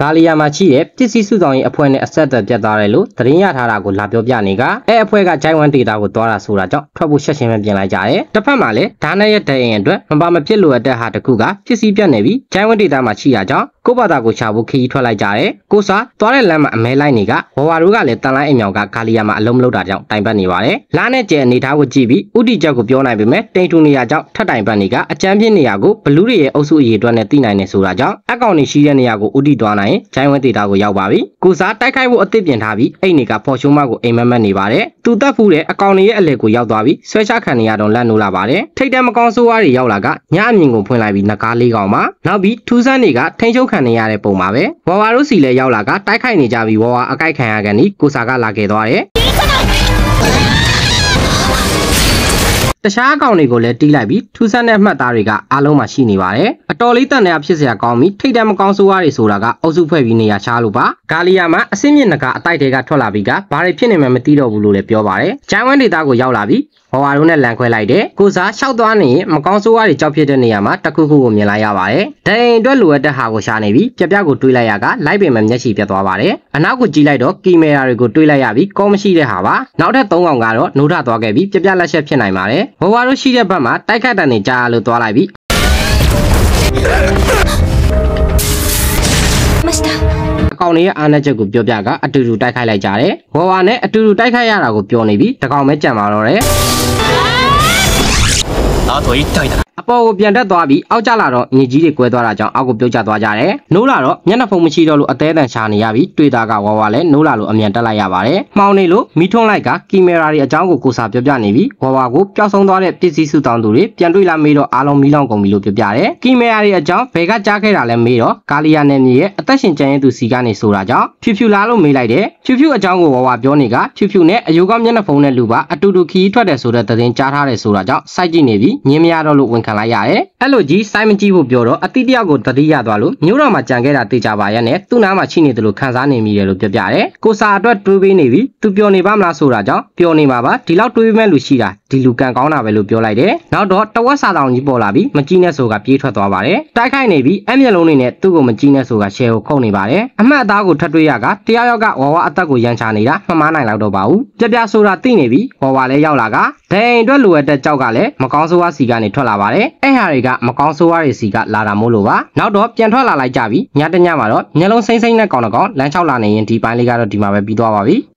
ဂါလီယာမှာရှိတဲ့ပစ္စည်းစုဆောင်ရေးအဖွဲ့နဲ့အဆက်အသွယ်ပြတ်သွားတယ်လို့သတင်းရထားတာကိုလာပြောပြနေကအဲအဖွဲ့ကဂျိုင်ဝမ်ဒေတာကိုသွားတာဆိုတာကြောင့်ထွက်ဖို့ရှက်ရှင်ပဲပြင်လိုက်ကြတယ်။တစ်ဖက်မှာလည်းဒါနရဲ့ဒိုင်ရင်အတွက်မပါမဖြစ်လိုအပ်တဲ့ဟာတခုကပစ္စည်းပြတ်နေပြီးဂျိုင်ဝမ်ဒေတာမှာရှိတာကြောင့်ကိုဘာသာကိုရှာဖို့ခရီးထွက်လိုက်ကြတယ်ကိုစားသွားတဲ့လမ်းမှာအမဲလိုက်နေကဝဝတို့ကလည်းတန်လိုက်အမြောင်ကဂါလီယာမှာအလုံးမလုပ်တာကြောင့်တိုင်ပတ်နေပါတယ်လာနဲ့ကျဲအနေထားကိုကြည့်ပြီးဥတီချက်ကိုပြောနိုင်ပေမဲ့တိန်ထူနေရာကြောင့်ထပ်တိုင်ပတ်နေကအချမ်းပြင်းနေရာကိုဘလူးတွေရဲ့အုပ်စုအရေးအတွက်နဲ့သိနိုင်နေဆိုတာကြောင့်အကောင်နေရှိတဲ့နေရာကိုဥတီသွားနိုင်ဂျိုင်းဝဲဒေတာကိုရောက်ပါပြီကိုစားတိုက်ခိုက်ဖို့အသစ်ပြင်ထားပြီးအဲ့နေကဖော်ရှုံးမကိုအိမ်မက်မက်နေပါတယ်သူတက်ဖူးတဲ့အကောင်နေရဲ့အလဲကိုရောက်သွားပြီးဆွဲချခံနေရတော့လန့်နိုးလာပါတယ်ထိတ်တဲမကောင်းဆိုးဝါးတွေရောက်လာကညအမြင်ကိုဖွင့်လိုက်ပြီးနဂါးလေးကောင်မှာနောက်ပြီးထူးဆန်းတွေကထိန်ချုပ်ခံခံနေရတဲ့ပုံပါပဲဝါဝါတို့စီလည်းရောက်လာကတိုက်ခိုက်နေကြပြီးဝါဝါအကိုက်ခံရကန်ဒီကိုစာကလာခဲ့သွားတယ်တခြားအကောင့်တွေကိုလည်းတီးလိုက်ပြီးထူဆန်းတဲ့အမှတ်သားတွေကအားလုံးမှာရှိနေပါတယ်အတော်လေးတန်တဲ့အဖြစ်စရာကောင်းပြီးထိတ်တန့်မကောင်းဆိုးရွားတွေဆိုတာကအုပ်စုဖွဲ့ပြီးနေရာချလို့ပါဂါလီယာမှာအစင်းမြင့်နကအတိုက်တွေကထွက်လာပြီးကဘာတွေဖြစ်နေမှမသိတော့ဘူးလို့လည်းပြောပါတယ်ဂျိုင်းဝမ်ဒေတာကိုရောက်လာပြီးဟော်ဝါတို့နဲ့လန်ခွဲလိုက်တယ်ကိုစားရှောက်သွားနေရင်မကောင်းဆိုးရွားတွေကြောက်ဖြစ်တဲ့နေရာမှာတခုခုကိုမြင်လိုက်ရပါတယ်ဒိန်အတွက်လိုအပ်တဲ့ဟာကိုရှာနေပြီးပြပြကိုတွေးလိုက်ရကလိုက်ပင်မှမျက်ရှိပြတ်သွားပါတယ်အနောက်ကိုကြည့်လိုက်တော့ကီမေရာတွေကိုတွေးလိုက်ရပြီးကောမရှိတဲ့ဟာပါနောက်ထပ်၃ကောင်ကတော့နိုးထသွားခဲ့ပြီးပြပြလက်ချက်ဖြစ်နိုင်ပါတယ်ဟော်ဝါတို့ရှိတဲ့ဘက်မှာတိုက်ခတ်တန်တွေကြားလို့သွားလိုက်ပြီးမစ္စတာအကောင်လေးရဲ့အားနည်းချက်ကိုပြောပြကအတူတူတိုက်ခိုက်လိုက်ကြတယ်။ဝါဝါနဲ့အတူတူတိုက်ခိုက်ရတာကိုပြောနေပြီးတကောင်ပဲကြံပါတော့တယ်။အာတော့一体だ。အပေါ်ကိုပြန်တက်သွားပြီးအောက်ကျလာတော့အငကြီးတွေကွဲသွားတာကြောင့်အောက်ကိုပြုတ်ကျသွားကြတယ်။နိုးလာတော့မျက်နှာဖုံးမရှိတော့လို့အသေးအံရှာနေရပြီးတွေ့တာကဝါဝါလဲနိုးလာလို့အမြန်တက်လိုက်ရပါတယ်။မှောင်နေလို့မီးထွန်းလိုက်ကကင်မရာတွေအကြောင်းကိုကိုစာပြောပြနေပြီးဝါဝါကိုပျောက်ဆုံးသွားတဲ့ပစ္စည်းစုတောင်းသူတွေပြန်တွေ့လာမေးတော့အားလုံးမီးလောင်ကုန်ပြီလို့ပြောပြတယ်။ကင်မရာတွေအကြောင်းဘယ်ကကြားခဲ့တာလဲမေးတော့ကာလီယာနယ်မြေရဲ့အသက်ရှင်ကျန်ရင်းသူစီကနေဆိုတာကြောင့်ဖြူဖြူလာလို့မေးလိုက်တယ်။ဖြူဖြူအကြောင်းကိုဝါဝါပြောနေကဖြူဖြူနဲ့အယူကမျက်နှာဖုံးနဲ့လူပါအတူတူခီးထွက်တယ်ဆိုတဲ့သတင်းကြားထားတယ်ဆိုတာကြောင့်စိုက်ကြည့်နေပြီးညင်မရတော့လို့ဝန်ခံလိုက်ရတယ်။အဲ့လိုကြီးစိုင်းမကြည့်ဖို့ပြောတော့အတိတယောက်ကိုတတိရသွားလို့မြို့တော်မှာကြံခဲ့တာတေချာပါရက်နဲ့သူ့နားမှာရှိနေတယ်လို့ခံစားနေမိတယ်လို့ပြောပြတယ်။ကိုစာအတွက်တွေးပေးနေပြီ။သူပျော်နေပါမလားဆိုတာကြောင့်ပျော်နေပါပါ။ဒီလောက်တွေးပေးမဲ့လူရှိတာဒီလူကန်ကောင်းတာပဲလို့ပြောလိုက်တယ်။နောက်တော့တဝက်စာဆောင်ကြီးပေါ်လာပြီးမကြည့်နဲ့ဆိုကပြေးထွက်သွားပါတယ်။တိုက်ခိုက်နေပြီးအမျက်လုံးတွေနဲ့သူ့ကိုမကြည့်နဲ့ဆိုကရှယ်ကိုခုန်နေပါတယ်။အမှတ်အသားကိုထပ်တွေ့ရကတယောက်ယောက်ကဝါဝါအသက်ကိုရန်ချနေတာမှမားနိုင်လောက်တော့ပါဘူး။ပြပြဆိုတာသိနေပြီးဝါဝါလည်းရောက်လာကဒိန်အတွက်လိုအပ်တဲ့ကြောက်ကလည်းမကောင်းဆိုးဝါးစီကနေထွက်လာပါတယ်။အဲ့ဟာတွေကမကောင်းဆိုးဝါးတွေစီကလာတာမို့လို့ပါ။နောက်တော့ပြန်ထွက်လာလိုက်ကြပြီးညတညမှာတော့ညလုံးစိမ့်စိမ့်နဲ့ကောင်တကောင်လမ်းလျှောက်လာနေရင်ဒီပိုင်းလေးကတော့ဒီမှာပဲပြီးသွားပါပြီ။